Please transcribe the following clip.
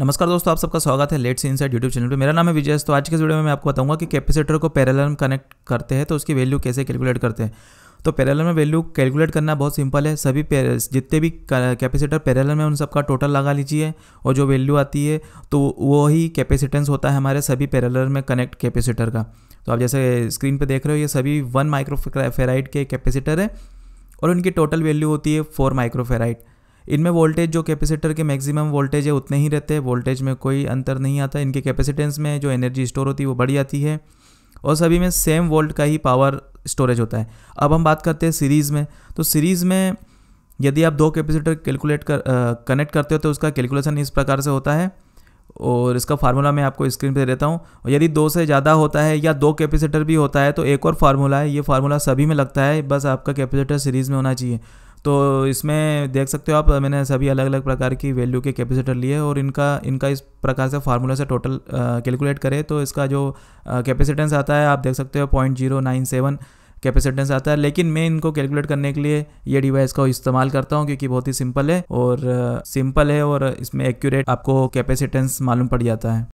नमस्कार दोस्तों आप सबका स्वागत है लेट्स इनसाइड यूट्यूब चैनल पे मेरा नाम है विजय तो आज के वीडियो में मैं आपको बताऊंगा कि कैपेसिटर को पैरेलल में कनेक्ट करते हैं तो उसकी वैल्यू कैसे कैलकुलेट करते हैं तो पैरेलल में वैल्यू कैलकुलेट करना बहुत सिंपल है सभी जितने भी कैपेसिटर पैरेलल में उन सबका टोटल लगा लीजिए और जो वैल्यू आती है तो वो ही कैपेसिटेंस होता है हमारे सभी पैरेलल में कनेक्ट कैपेसिटर का तो आप जैसे स्क्रीन पर देख रहे हो ये सभी वन माइक्रोफेराइड के कैपेसिटर है और उनकी टोटल वैल्यू होती है फोर माइक्रोफेराइड इनमें वोल्टेज जो कैपेसिटर के मैक्सिमम वोल्टेज है उतने ही रहते हैं वोल्टेज में कोई अंतर नहीं आता इनके कैपेसिटेंस में जो एनर्जी स्टोर होती है वो बढ़ जाती है और सभी में सेम वोल्ट का ही पावर स्टोरेज होता है अब हम बात करते हैं सीरीज़ में तो सीरीज़ में यदि आप दो कैपेसिटर कैलकुलेट कर कनेक्ट करते हो तो उसका कैलकुलेशन इस प्रकार से होता है और इसका फार्मूला मैं आपको स्क्रीन पे देता हूँ यदि दो से ज़्यादा होता है या दो कैपेसिटर भी होता है तो एक और फार्मूला है ये फार्मूला सभी में लगता है बस आपका कैपेसिटर सीरीज़ में होना चाहिए तो इसमें देख सकते हो आप मैंने सभी अलग अलग प्रकार की वैल्यू के कैपेसिटर लिए और इनका इनका इस प्रकार से फार्मूला से टोटल कैलकुलेट करें तो इसका जो कैपेसिटेंस आता है आप देख सकते हो point zero nine seven capacitance आता है लेकिन मैं इनको कैलकुलेट करने के लिए ये डिवाइस का इस्तेमाल करता हूँ क्योंकि बहुत ही सिंपल है और सिंपल है और इसमें एक्यूरेट आपको कैपेसिटेंस मालूम पड़ जाता है